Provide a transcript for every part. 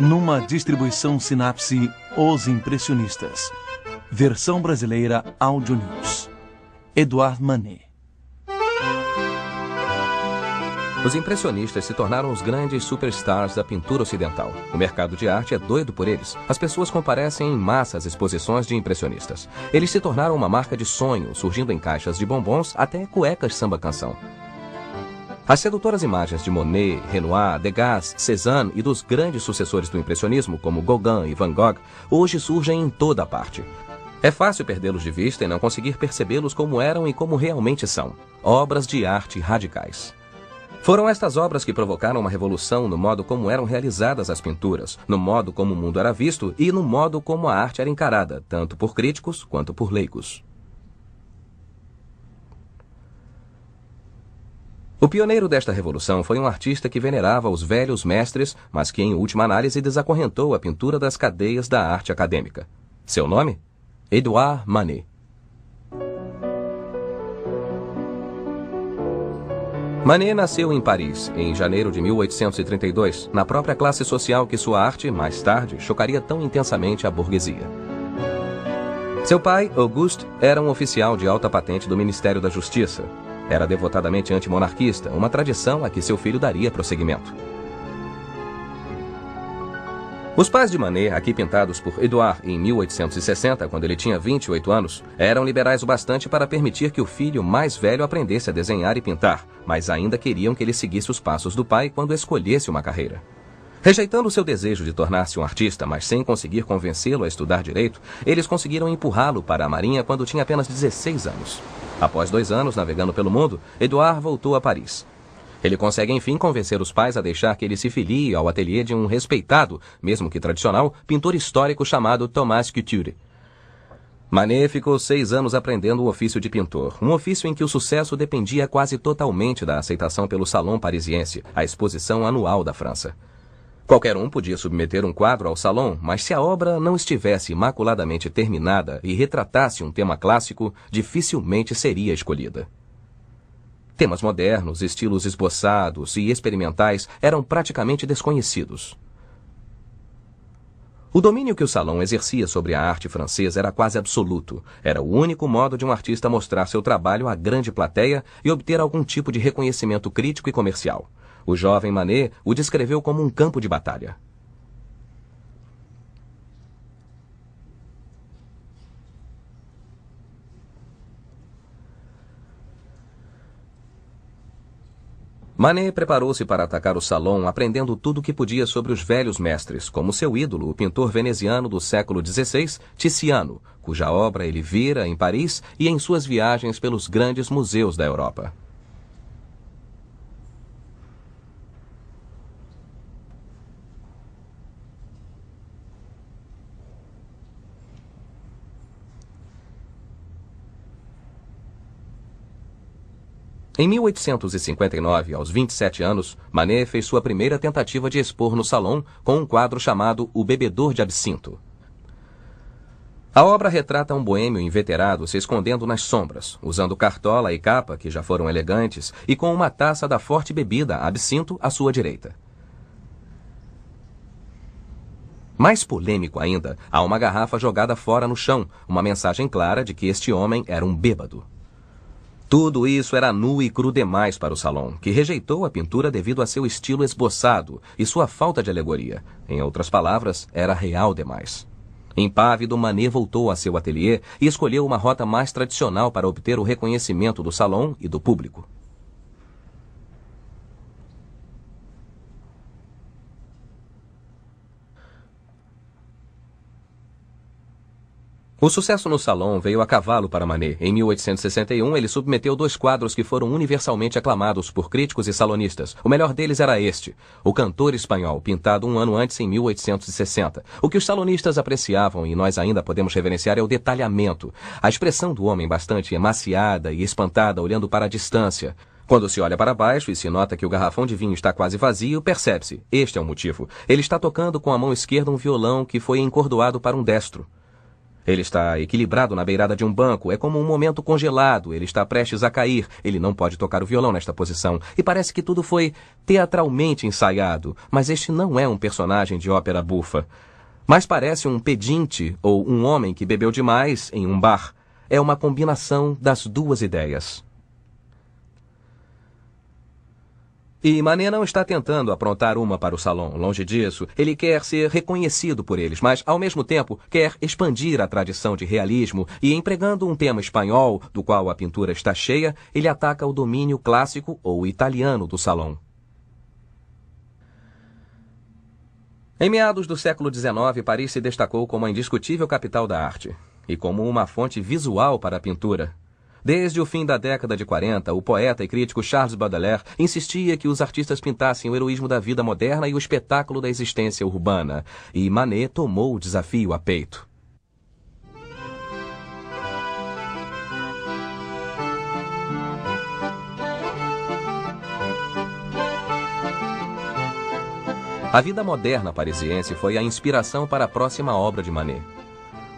Numa distribuição Sinapse, Os Impressionistas. Versão brasileira Audio News. Eduard Manet. Os impressionistas se tornaram os grandes superstars da pintura ocidental. O mercado de arte é doido por eles. As pessoas comparecem em massa às exposições de impressionistas. Eles se tornaram uma marca de sonho, surgindo em caixas de bombons até cuecas samba-canção. As sedutoras imagens de Monet, Renoir, Degas, Cézanne e dos grandes sucessores do impressionismo, como Gauguin e Van Gogh, hoje surgem em toda a parte. É fácil perdê-los de vista e não conseguir percebê-los como eram e como realmente são. Obras de arte radicais. Foram estas obras que provocaram uma revolução no modo como eram realizadas as pinturas, no modo como o mundo era visto e no modo como a arte era encarada, tanto por críticos quanto por leigos. O pioneiro desta revolução foi um artista que venerava os velhos mestres, mas que, em última análise, desacorrentou a pintura das cadeias da arte acadêmica. Seu nome? Edouard Manet. Manet nasceu em Paris, em janeiro de 1832, na própria classe social que sua arte, mais tarde, chocaria tão intensamente a burguesia. Seu pai, Auguste, era um oficial de alta patente do Ministério da Justiça. Era devotadamente antimonarquista, uma tradição a que seu filho daria prosseguimento. Os pais de Manet, aqui pintados por Edouard em 1860, quando ele tinha 28 anos, eram liberais o bastante para permitir que o filho mais velho aprendesse a desenhar e pintar, mas ainda queriam que ele seguisse os passos do pai quando escolhesse uma carreira. Rejeitando seu desejo de tornar-se um artista, mas sem conseguir convencê-lo a estudar direito, eles conseguiram empurrá-lo para a Marinha quando tinha apenas 16 anos. Após dois anos navegando pelo mundo, Edouard voltou a Paris. Ele consegue enfim convencer os pais a deixar que ele se filie ao ateliê de um respeitado, mesmo que tradicional, pintor histórico chamado Thomas Couture. Manet ficou seis anos aprendendo o ofício de pintor, um ofício em que o sucesso dependia quase totalmente da aceitação pelo Salon Parisiense, a exposição anual da França. Qualquer um podia submeter um quadro ao Salon, mas se a obra não estivesse imaculadamente terminada e retratasse um tema clássico, dificilmente seria escolhida. Temas modernos, estilos esboçados e experimentais eram praticamente desconhecidos. O domínio que o salão exercia sobre a arte francesa era quase absoluto. Era o único modo de um artista mostrar seu trabalho à grande plateia e obter algum tipo de reconhecimento crítico e comercial. O jovem Manet o descreveu como um campo de batalha. Manet preparou-se para atacar o salão aprendendo tudo o que podia sobre os velhos mestres, como seu ídolo, o pintor veneziano do século XVI, Tiziano, cuja obra ele vira em Paris e em suas viagens pelos grandes museus da Europa. Em 1859, aos 27 anos, Manet fez sua primeira tentativa de expor no Salão com um quadro chamado O Bebedor de Absinto. A obra retrata um boêmio inveterado se escondendo nas sombras, usando cartola e capa, que já foram elegantes, e com uma taça da forte bebida, absinto, à sua direita. Mais polêmico ainda, há uma garrafa jogada fora no chão, uma mensagem clara de que este homem era um bêbado. Tudo isso era nu e cru demais para o salão, que rejeitou a pintura devido a seu estilo esboçado e sua falta de alegoria. Em outras palavras, era real demais. Impávido, Manet voltou a seu ateliê e escolheu uma rota mais tradicional para obter o reconhecimento do salão e do público. O sucesso no salão veio a cavalo para Manet. Em 1861, ele submeteu dois quadros que foram universalmente aclamados por críticos e salonistas. O melhor deles era este, O Cantor Espanhol, pintado um ano antes, em 1860. O que os salonistas apreciavam, e nós ainda podemos reverenciar, é o detalhamento. A expressão do homem bastante emaciada e espantada, olhando para a distância. Quando se olha para baixo e se nota que o garrafão de vinho está quase vazio, percebe-se. Este é o motivo. Ele está tocando com a mão esquerda um violão que foi encordoado para um destro. Ele está equilibrado na beirada de um banco, é como um momento congelado, ele está prestes a cair, ele não pode tocar o violão nesta posição, e parece que tudo foi teatralmente ensaiado, mas este não é um personagem de ópera bufa. Mas parece um pedinte ou um homem que bebeu demais em um bar. É uma combinação das duas ideias. E Mané não está tentando aprontar uma para o salão, longe disso. Ele quer ser reconhecido por eles, mas ao mesmo tempo quer expandir a tradição de realismo e empregando um tema espanhol, do qual a pintura está cheia, ele ataca o domínio clássico ou italiano do salão. Em meados do século XIX, Paris se destacou como a indiscutível capital da arte e como uma fonte visual para a pintura, Desde o fim da década de 40, o poeta e crítico Charles Baudelaire insistia que os artistas pintassem o heroísmo da vida moderna e o espetáculo da existência urbana, e Manet tomou o desafio a peito. A vida moderna parisiense foi a inspiração para a próxima obra de Manet.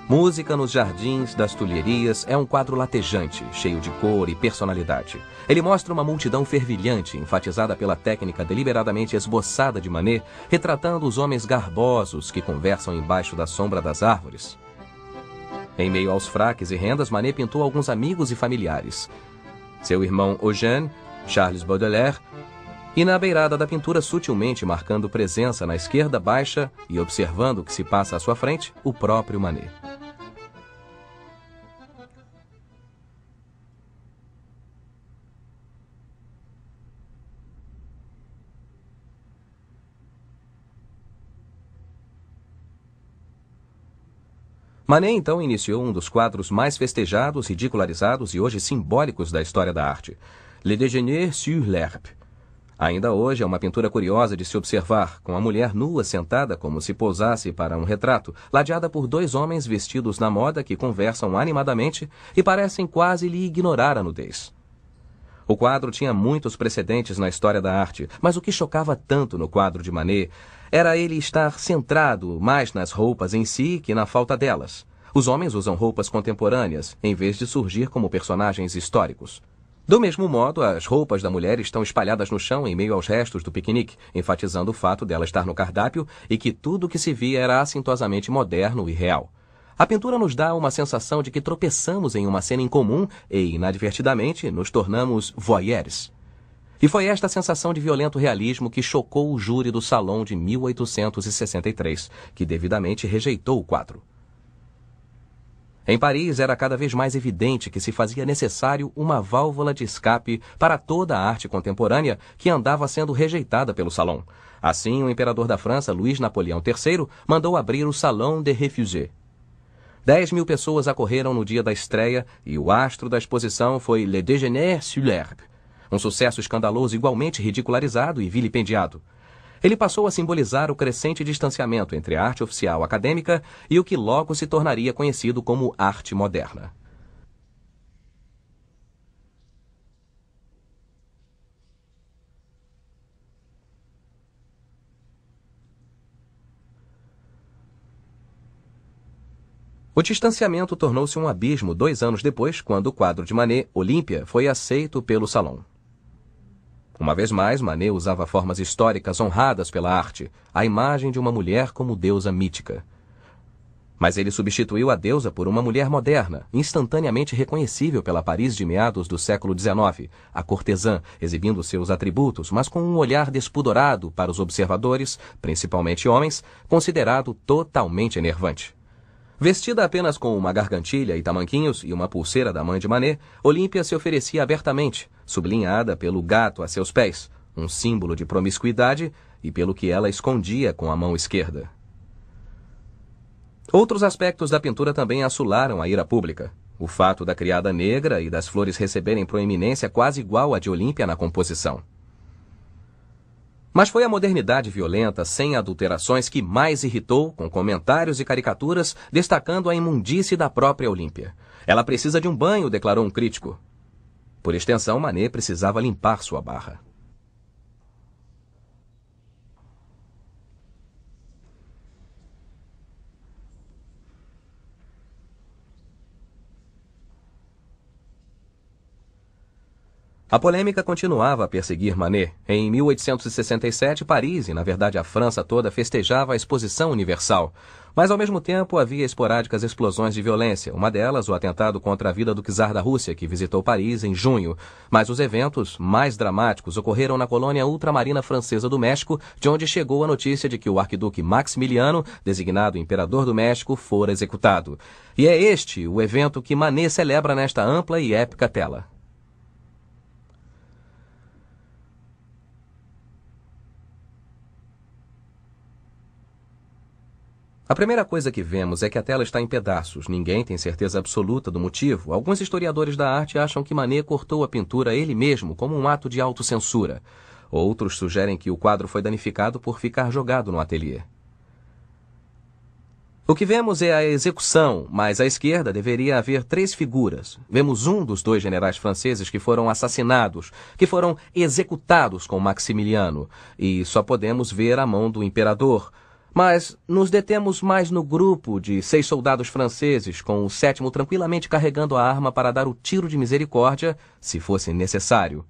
Música nos Jardins das Tulherias é um quadro latejante, cheio de cor e personalidade. Ele mostra uma multidão fervilhante, enfatizada pela técnica deliberadamente esboçada de Manet, retratando os homens garbosos que conversam embaixo da sombra das árvores. Em meio aos fraques e rendas, Manet pintou alguns amigos e familiares. Seu irmão Eugène, Charles Baudelaire, e na beirada da pintura, sutilmente marcando presença na esquerda baixa e observando o que se passa à sua frente, o próprio Manet. Manet então iniciou um dos quadros mais festejados, ridicularizados e hoje simbólicos da história da arte, Le Déjeuner sur l'herbe. Ainda hoje é uma pintura curiosa de se observar, com a mulher nua sentada como se pousasse para um retrato, ladeada por dois homens vestidos na moda que conversam animadamente e parecem quase lhe ignorar a nudez. O quadro tinha muitos precedentes na história da arte, mas o que chocava tanto no quadro de Manet era ele estar centrado mais nas roupas em si que na falta delas. Os homens usam roupas contemporâneas, em vez de surgir como personagens históricos. Do mesmo modo, as roupas da mulher estão espalhadas no chão em meio aos restos do piquenique, enfatizando o fato dela estar no cardápio e que tudo o que se via era assintosamente moderno e real. A pintura nos dá uma sensação de que tropeçamos em uma cena incomum e, inadvertidamente, nos tornamos voyeurs. E foi esta sensação de violento realismo que chocou o júri do Salão de 1863, que devidamente rejeitou o quadro. Em Paris era cada vez mais evidente que se fazia necessário uma válvula de escape para toda a arte contemporânea que andava sendo rejeitada pelo Salão. Assim, o imperador da França, Luís Napoleão III, mandou abrir o Salão de Refusés. 10 mil pessoas acorreram no dia da estreia e o astro da exposição foi Le Déjeuner sur l'herbe, um sucesso escandaloso igualmente ridicularizado e vilipendiado. Ele passou a simbolizar o crescente distanciamento entre a arte oficial acadêmica e o que logo se tornaria conhecido como arte moderna. O distanciamento tornou-se um abismo dois anos depois, quando o quadro de Manet, Olímpia, foi aceito pelo Salão. Uma vez mais, Manet usava formas históricas honradas pela arte, a imagem de uma mulher como deusa mítica. Mas ele substituiu a deusa por uma mulher moderna, instantaneamente reconhecível pela Paris de meados do século XIX, a cortesã, exibindo seus atributos, mas com um olhar despudorado para os observadores, principalmente homens, considerado totalmente enervante. Vestida apenas com uma gargantilha e tamanquinhos e uma pulseira da mãe de Mané, Olímpia se oferecia abertamente, sublinhada pelo gato a seus pés, um símbolo de promiscuidade e pelo que ela escondia com a mão esquerda. Outros aspectos da pintura também assolaram a ira pública. O fato da criada negra e das flores receberem proeminência quase igual à de Olímpia na composição. Mas foi a modernidade violenta, sem adulterações, que mais irritou, com comentários e caricaturas, destacando a imundície da própria Olímpia. Ela precisa de um banho, declarou um crítico. Por extensão, Manet precisava limpar sua barra. A polêmica continuava a perseguir Manet. Em 1867, Paris e, na verdade, a França toda festejava a Exposição Universal. Mas, ao mesmo tempo, havia esporádicas explosões de violência, uma delas o atentado contra a vida do czar da Rússia, que visitou Paris em junho. Mas os eventos mais dramáticos ocorreram na colônia ultramarina francesa do México, de onde chegou a notícia de que o arquiduque Maximiliano, designado imperador do México, fora executado. E é este o evento que Manet celebra nesta ampla e épica tela. A primeira coisa que vemos é que a tela está em pedaços. Ninguém tem certeza absoluta do motivo. Alguns historiadores da arte acham que Manet cortou a pintura ele mesmo como um ato de autocensura. Outros sugerem que o quadro foi danificado por ficar jogado no ateliê. O que vemos é a execução, mas à esquerda deveria haver três figuras. Vemos um dos dois generais franceses que foram assassinados, que foram executados com Maximiliano, e só podemos ver a mão do imperador, mas nos detemos mais no grupo de seis soldados franceses, com o sétimo tranquilamente carregando a arma para dar o tiro de misericórdia, se fosse necessário.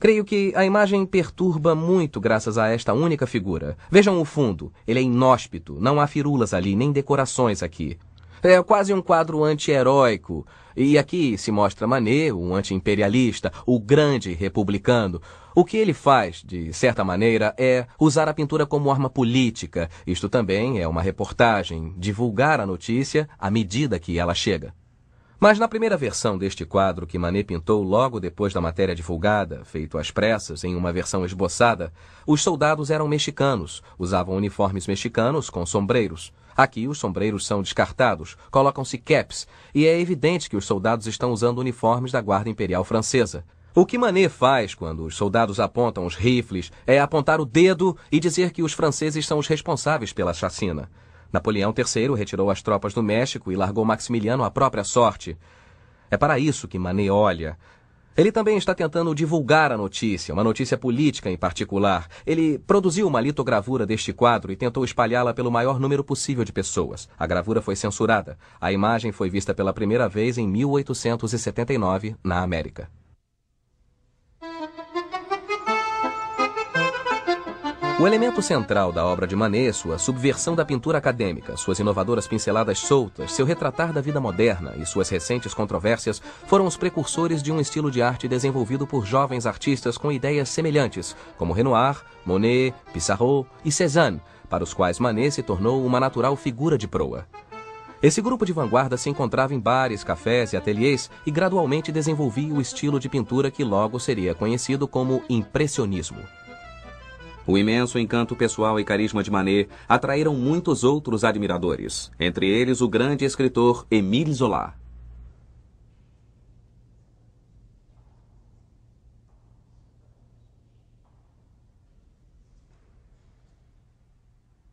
Creio que a imagem perturba muito graças a esta única figura. Vejam o fundo, ele é inóspito, não há firulas ali, nem decorações aqui. É quase um quadro anti-heróico. E aqui se mostra Manet, o anti-imperialista, o grande republicano. O que ele faz, de certa maneira, é usar a pintura como arma política. Isto também é uma reportagem, divulgar a notícia à medida que ela chega. Mas na primeira versão deste quadro que Manet pintou logo depois da matéria divulgada, feito às pressas em uma versão esboçada, os soldados eram mexicanos, usavam uniformes mexicanos com sombreiros. Aqui os sombreiros são descartados, colocam-se caps, e é evidente que os soldados estão usando uniformes da Guarda Imperial Francesa. O que Manet faz quando os soldados apontam os rifles é apontar o dedo e dizer que os franceses são os responsáveis pela chacina. Napoleão III retirou as tropas do México e largou Maximiliano à própria sorte. É para isso que Manet olha, ele também está tentando divulgar a notícia, uma notícia política em particular. Ele produziu uma litogravura deste quadro e tentou espalhá-la pelo maior número possível de pessoas. A gravura foi censurada. A imagem foi vista pela primeira vez em 1879 na América. O elemento central da obra de Manet é sua subversão da pintura acadêmica, suas inovadoras pinceladas soltas, seu retratar da vida moderna e suas recentes controvérsias foram os precursores de um estilo de arte desenvolvido por jovens artistas com ideias semelhantes, como Renoir, Monet, Pissarro e Cézanne, para os quais Manet se tornou uma natural figura de proa. Esse grupo de vanguarda se encontrava em bares, cafés e ateliês e gradualmente desenvolvia o estilo de pintura que logo seria conhecido como impressionismo. O imenso encanto pessoal e carisma de Manet atraíram muitos outros admiradores, entre eles o grande escritor Émile Zola.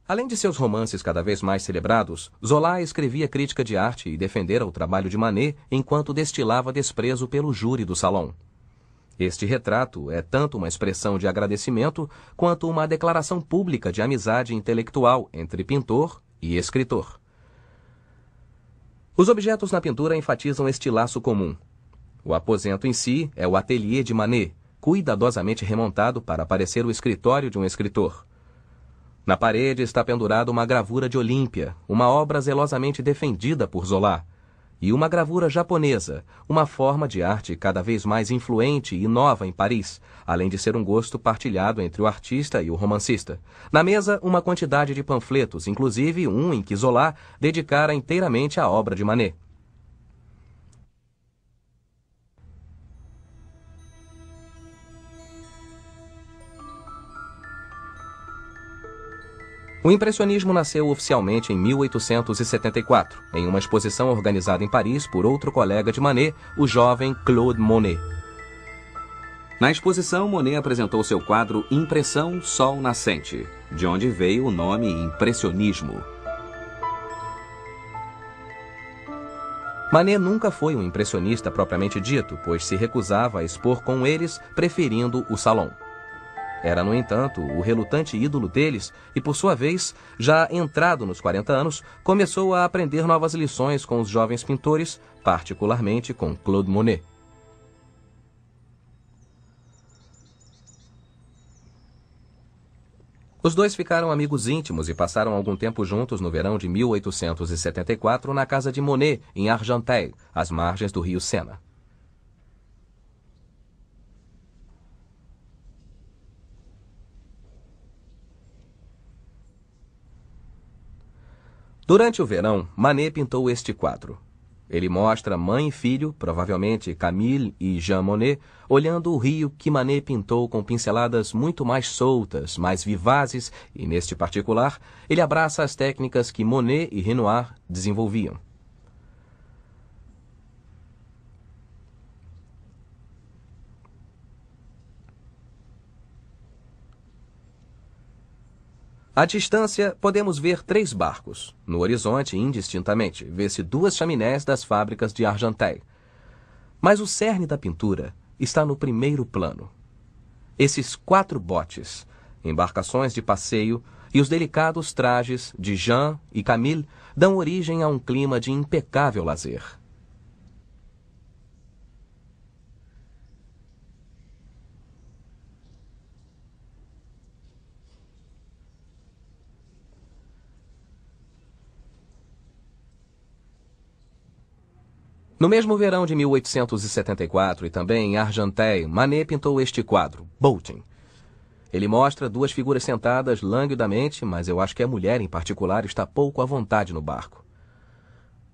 Além de seus romances cada vez mais celebrados, Zola escrevia crítica de arte e defendera o trabalho de Manet enquanto destilava desprezo pelo júri do salão. Este retrato é tanto uma expressão de agradecimento quanto uma declaração pública de amizade intelectual entre pintor e escritor. Os objetos na pintura enfatizam este laço comum. O aposento em si é o ateliê de Manet, cuidadosamente remontado para parecer o escritório de um escritor. Na parede está pendurada uma gravura de Olímpia, uma obra zelosamente defendida por Zola e uma gravura japonesa, uma forma de arte cada vez mais influente e nova em Paris, além de ser um gosto partilhado entre o artista e o romancista. Na mesa, uma quantidade de panfletos, inclusive um em que Zola dedicara inteiramente à obra de Manet. O impressionismo nasceu oficialmente em 1874, em uma exposição organizada em Paris por outro colega de Manet, o jovem Claude Monet. Na exposição, Monet apresentou seu quadro Impressão Sol Nascente, de onde veio o nome Impressionismo. Manet nunca foi um impressionista propriamente dito, pois se recusava a expor com eles, preferindo o salão. Era, no entanto, o relutante ídolo deles e, por sua vez, já entrado nos 40 anos, começou a aprender novas lições com os jovens pintores, particularmente com Claude Monet. Os dois ficaram amigos íntimos e passaram algum tempo juntos no verão de 1874 na casa de Monet, em Argenteuil, às margens do rio Sena. Durante o verão, Manet pintou este quadro. Ele mostra mãe e filho, provavelmente Camille e Jean Monnet, olhando o rio que Manet pintou com pinceladas muito mais soltas, mais vivazes, e neste particular, ele abraça as técnicas que Monet e Renoir desenvolviam. À distância, podemos ver três barcos. No horizonte, indistintamente, vê-se duas chaminés das fábricas de Argenteuil. Mas o cerne da pintura está no primeiro plano. Esses quatro botes, embarcações de passeio e os delicados trajes de Jean e Camille dão origem a um clima de impecável lazer. No mesmo verão de 1874 e também em Argenteuil, Manet pintou este quadro, Bolting. Ele mostra duas figuras sentadas languidamente, mas eu acho que a mulher em particular está pouco à vontade no barco.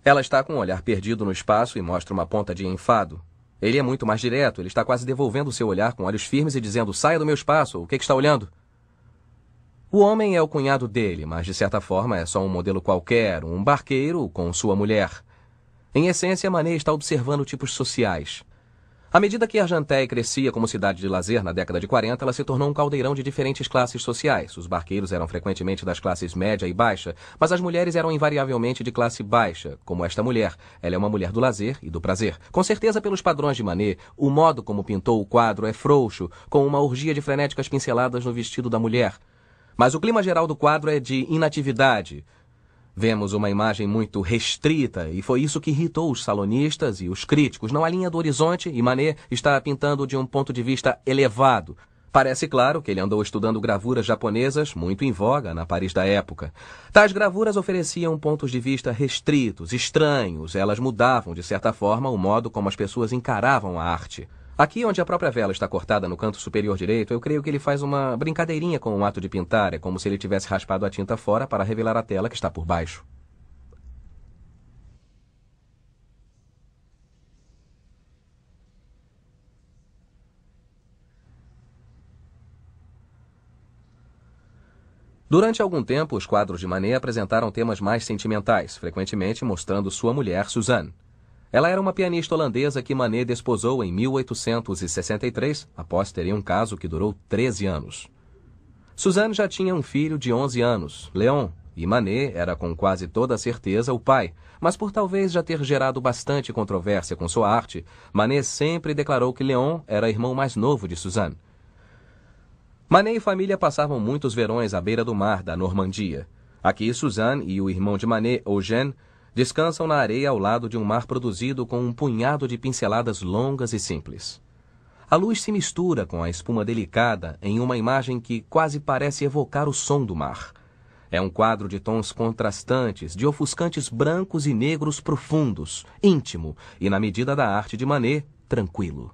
Ela está com um olhar perdido no espaço e mostra uma ponta de enfado. Ele é muito mais direto, ele está quase devolvendo seu olhar com olhos firmes e dizendo: Saia do meu espaço, o que, é que está olhando? O homem é o cunhado dele, mas de certa forma é só um modelo qualquer, um barqueiro com sua mulher. Em essência, Manet está observando tipos sociais. À medida que Argenté crescia como cidade de lazer na década de 40, ela se tornou um caldeirão de diferentes classes sociais. Os barqueiros eram frequentemente das classes média e baixa, mas as mulheres eram invariavelmente de classe baixa, como esta mulher. Ela é uma mulher do lazer e do prazer. Com certeza, pelos padrões de Manet, o modo como pintou o quadro é frouxo, com uma orgia de frenéticas pinceladas no vestido da mulher. Mas o clima geral do quadro é de inatividade, Vemos uma imagem muito restrita e foi isso que irritou os salonistas e os críticos. Não há linha do horizonte e Manet está pintando de um ponto de vista elevado. Parece claro que ele andou estudando gravuras japonesas muito em voga na Paris da época. Tais gravuras ofereciam pontos de vista restritos, estranhos, elas mudavam, de certa forma, o modo como as pessoas encaravam a arte. Aqui onde a própria vela está cortada no canto superior direito, eu creio que ele faz uma brincadeirinha com o ato de pintar, é como se ele tivesse raspado a tinta fora para revelar a tela que está por baixo. Durante algum tempo, os quadros de Manet apresentaram temas mais sentimentais, frequentemente mostrando sua mulher, Suzanne. Ela era uma pianista holandesa que Manet desposou em 1863, após terem um caso que durou 13 anos. Suzanne já tinha um filho de 11 anos, Leon, e Manet era com quase toda certeza o pai, mas por talvez já ter gerado bastante controvérsia com sua arte, Manet sempre declarou que Leon era irmão mais novo de Suzanne. Manet e família passavam muitos verões à beira do mar da Normandia. Aqui Suzanne e o irmão de Manet, Eugène, descansam na areia ao lado de um mar produzido com um punhado de pinceladas longas e simples. A luz se mistura com a espuma delicada em uma imagem que quase parece evocar o som do mar. É um quadro de tons contrastantes, de ofuscantes brancos e negros profundos, íntimo e, na medida da arte de Manet, tranquilo.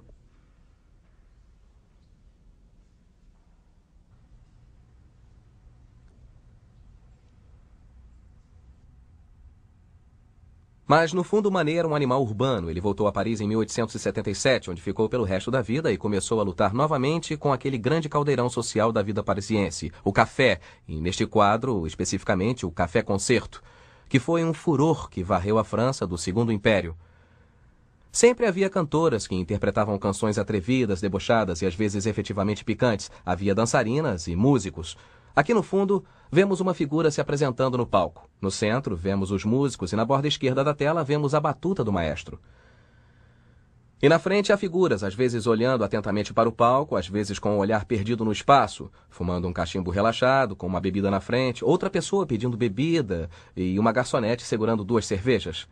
Mas, no fundo, Manet era um animal urbano. Ele voltou a Paris em 1877, onde ficou pelo resto da vida e começou a lutar novamente com aquele grande caldeirão social da vida parisiense, o café, e neste quadro, especificamente, o Café Concerto, que foi um furor que varreu a França do Segundo Império. Sempre havia cantoras que interpretavam canções atrevidas, debochadas e às vezes efetivamente picantes. Havia dançarinas e músicos. Aqui no fundo, vemos uma figura se apresentando no palco. No centro, vemos os músicos e na borda esquerda da tela vemos a batuta do maestro. E na frente há figuras, às vezes olhando atentamente para o palco, às vezes com o um olhar perdido no espaço, fumando um cachimbo relaxado, com uma bebida na frente, outra pessoa pedindo bebida e uma garçonete segurando duas cervejas.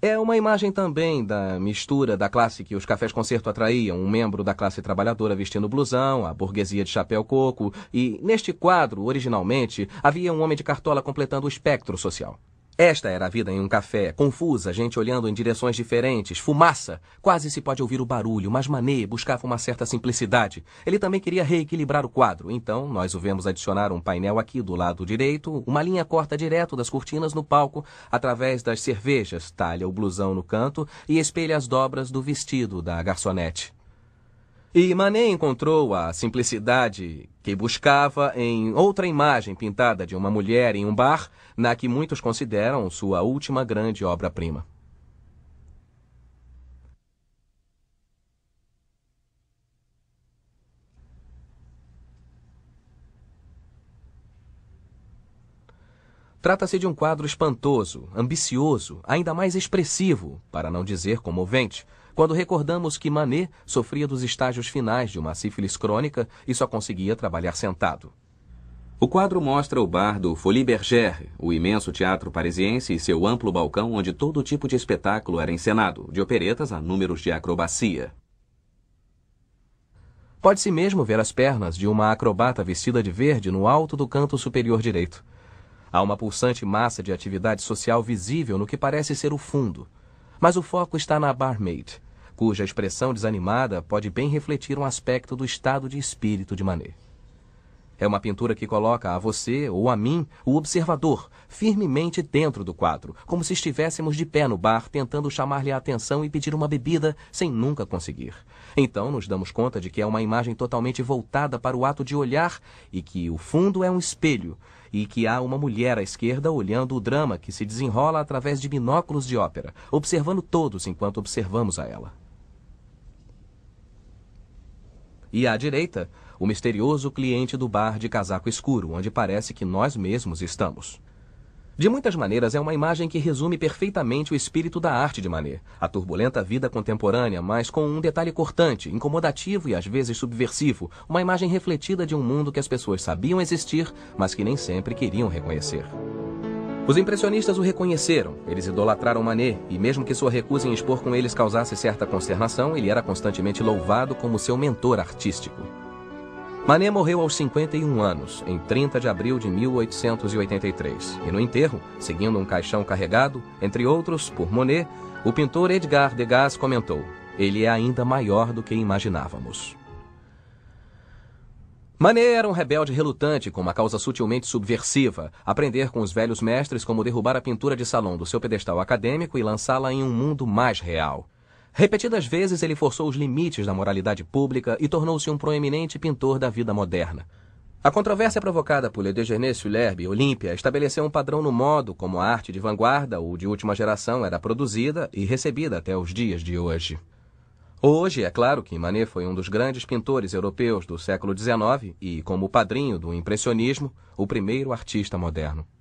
É uma imagem também da mistura da classe que os cafés concerto atraíam, um membro da classe trabalhadora vestindo blusão, a burguesia de chapéu coco, e neste quadro, originalmente, havia um homem de cartola completando o espectro social. Esta era a vida em um café, confusa, gente olhando em direções diferentes, fumaça. Quase se pode ouvir o barulho, mas Mané buscava uma certa simplicidade. Ele também queria reequilibrar o quadro, então nós o vemos adicionar um painel aqui do lado direito, uma linha corta direto das cortinas no palco, através das cervejas, talha o blusão no canto e espelha as dobras do vestido da garçonete. E Manet encontrou a simplicidade que buscava em outra imagem pintada de uma mulher em um bar, na que muitos consideram sua última grande obra-prima. Trata-se de um quadro espantoso, ambicioso, ainda mais expressivo, para não dizer comovente, quando recordamos que Manet sofria dos estágios finais de uma sífilis crônica e só conseguia trabalhar sentado. O quadro mostra o bar do Folie Bergère, o imenso teatro parisiense e seu amplo balcão onde todo tipo de espetáculo era encenado, de operetas a números de acrobacia. Pode-se mesmo ver as pernas de uma acrobata vestida de verde no alto do canto superior direito. Há uma pulsante massa de atividade social visível no que parece ser o fundo. Mas o foco está na barmaid, cuja expressão desanimada pode bem refletir um aspecto do estado de espírito de Manet. É uma pintura que coloca a você ou a mim, o observador, firmemente dentro do quadro, como se estivéssemos de pé no bar tentando chamar-lhe a atenção e pedir uma bebida sem nunca conseguir. Então nos damos conta de que é uma imagem totalmente voltada para o ato de olhar e que o fundo é um espelho, e que há uma mulher à esquerda olhando o drama que se desenrola através de binóculos de ópera, observando todos enquanto observamos a ela. E à direita, o misterioso cliente do bar de casaco escuro, onde parece que nós mesmos estamos. De muitas maneiras, é uma imagem que resume perfeitamente o espírito da arte de Manet, a turbulenta vida contemporânea, mas com um detalhe cortante, incomodativo e às vezes subversivo, uma imagem refletida de um mundo que as pessoas sabiam existir, mas que nem sempre queriam reconhecer. Os impressionistas o reconheceram, eles idolatraram Manet, e mesmo que sua recusa em expor com eles causasse certa consternação, ele era constantemente louvado como seu mentor artístico. Mané morreu aos 51 anos, em 30 de abril de 1883, e no enterro, seguindo um caixão carregado, entre outros, por Monet, o pintor Edgar Degas comentou: Ele é ainda maior do que imaginávamos. Manet era um rebelde relutante com uma causa sutilmente subversiva, aprender com os velhos mestres como derrubar a pintura de salão do seu pedestal acadêmico e lançá-la em um mundo mais real. Repetidas vezes ele forçou os limites da moralidade pública e tornou-se um proeminente pintor da vida moderna. A controvérsia provocada por Le Déjeuner sur e Olímpia estabeleceu um padrão no modo como a arte de vanguarda ou de última geração era produzida e recebida até os dias de hoje. Hoje, é claro que Manet foi um dos grandes pintores europeus do século XIX e, como padrinho do impressionismo, o primeiro artista moderno.